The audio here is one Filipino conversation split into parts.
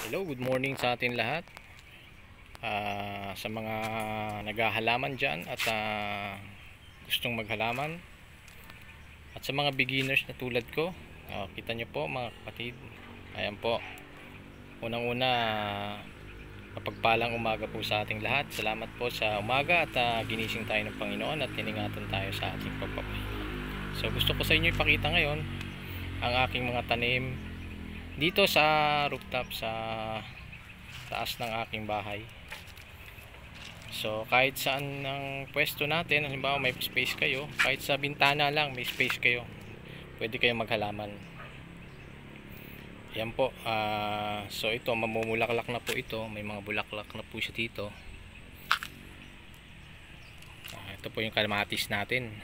Hello, good morning sa atin lahat. Uh, sa mga naghahalaman dyan at uh, gustong maghalaman. At sa mga beginners na tulad ko, uh, kita nyo po mga kapatid. Ayan po. Unang-una, mapagpalang umaga po sa ating lahat. Salamat po sa umaga at uh, ginising tayo ng Panginoon at tiningatan tayo sa ating pagpapahinga. So gusto ko sa inyo ipakita ngayon ang aking mga tanim dito sa rooftop sa taas ng aking bahay so kahit saan ng pwesto natin halimbawa may space kayo kahit sa bintana lang may space kayo pwede kayong maghalaman yan po uh, so ito mamumulaklak na po ito may mga bulaklak na po siya dito uh, ito po yung kamatis natin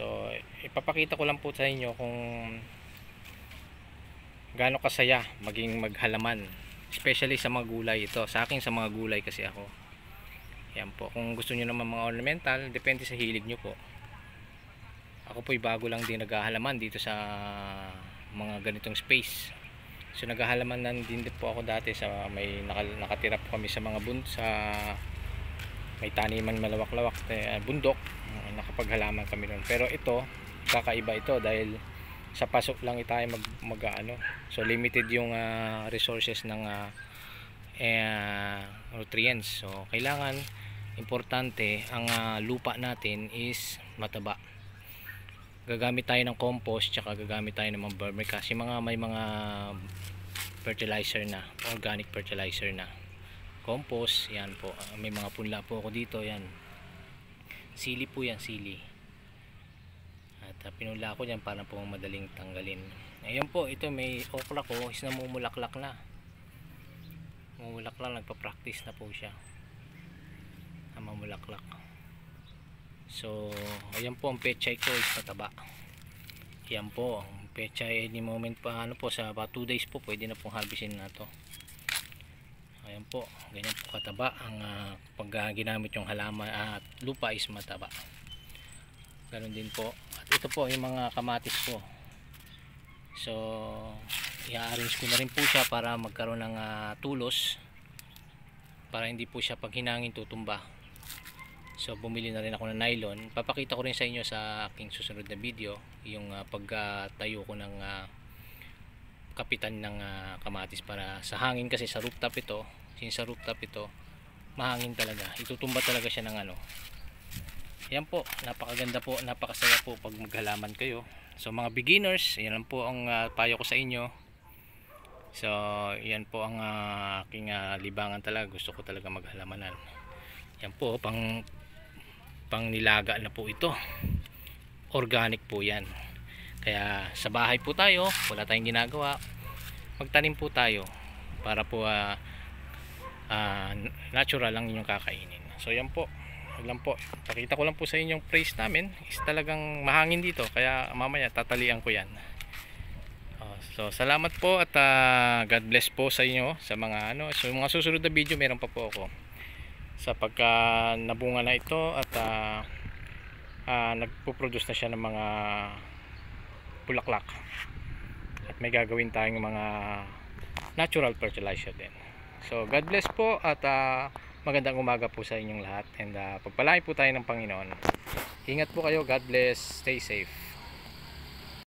So, ipapakita ko lang po sa inyo kung gaano kasaya maging maghalaman. Especially sa mga gulay ito. Sa akin sa mga gulay kasi ako. Yan po. Kung gusto niyo naman mga ornamental, depende sa hilig niyo po. Ako po'y bago lang din naghahalaman dito sa mga ganitong space. So naghahalaman din din po ako dati sa may nakatira po kami sa mga bund sa may taniman malawak-lawak uh, bundok uh, nakapaghalaman kami noon pero ito kakaiba ito dahil sa pasok lang tayo mag, mag ah, ano. so limited yung uh, resources ng uh, uh, nutrients so kailangan importante ang uh, lupa natin is mataba gagamit tayo ng compost tsaka gagamit tayo ng mga vermicast yung mga may mga fertilizer na organic fertilizer na compost yan po ah, may mga punla po ako dito yan sili po yan sili at uh, ah, pinula ko yan para po madaling tanggalin ayan po ito may okra ko is namumulaklak na mumulaklak nagpa-practice na po siya mumulaklak so ayan po ang pechay ko is mataba yan po ang pechay any moment pa ano po sa 2 days po pwede na pong harvestin na to Ayan po, ganyan po kataba ang uh, pag uh, ginamit yung halaman at uh, lupa is mataba. ganoon din po. At ito po yung mga kamatis po. So, i-arrange ko na rin po siya para magkaroon ng uh, tulos para hindi po siya pag hinangin tutumba. So, bumili na rin ako ng nylon. Papakita ko rin sa inyo sa aking susunod na video yung uh, pagtayo uh, ko ng uh, kapitan ng uh, kamatis para sa hangin kasi sa rooftop ito kasi sa rooftop ito, mahangin talaga. Itutumba talaga siya ng ano. Yan po, napakaganda po, napakasaya po pag maghalaman kayo. So mga beginners, yan lang po ang uh, payo ko sa inyo. So, yan po ang uh, aking uh, libangan talaga. Gusto ko talaga maghalamanan. Yan po, pang pang nilaga na po ito. Organic po yan. Kaya sa bahay po tayo, wala tayong ginagawa. Magtanim po tayo para po uh, uh, natural lang inyong kakainin so yan po lang po pakita ko lang po sa inyong yung praise namin is talagang mahangin dito kaya mamaya tatalian ko yan ah, so salamat po at uh, God bless po sa inyo sa mga ano so mga susunod na video meron pa po ako sa pagka nabunga na ito at uh, uh, nagpo-produce na siya ng mga bulaklak at may gagawin tayong mga natural fertilizer din So God bless po at uh, magandang umaga po sa inyong lahat and uh, pagpalain po tayo ng Panginoon. Ingat po kayo. God bless. Stay safe.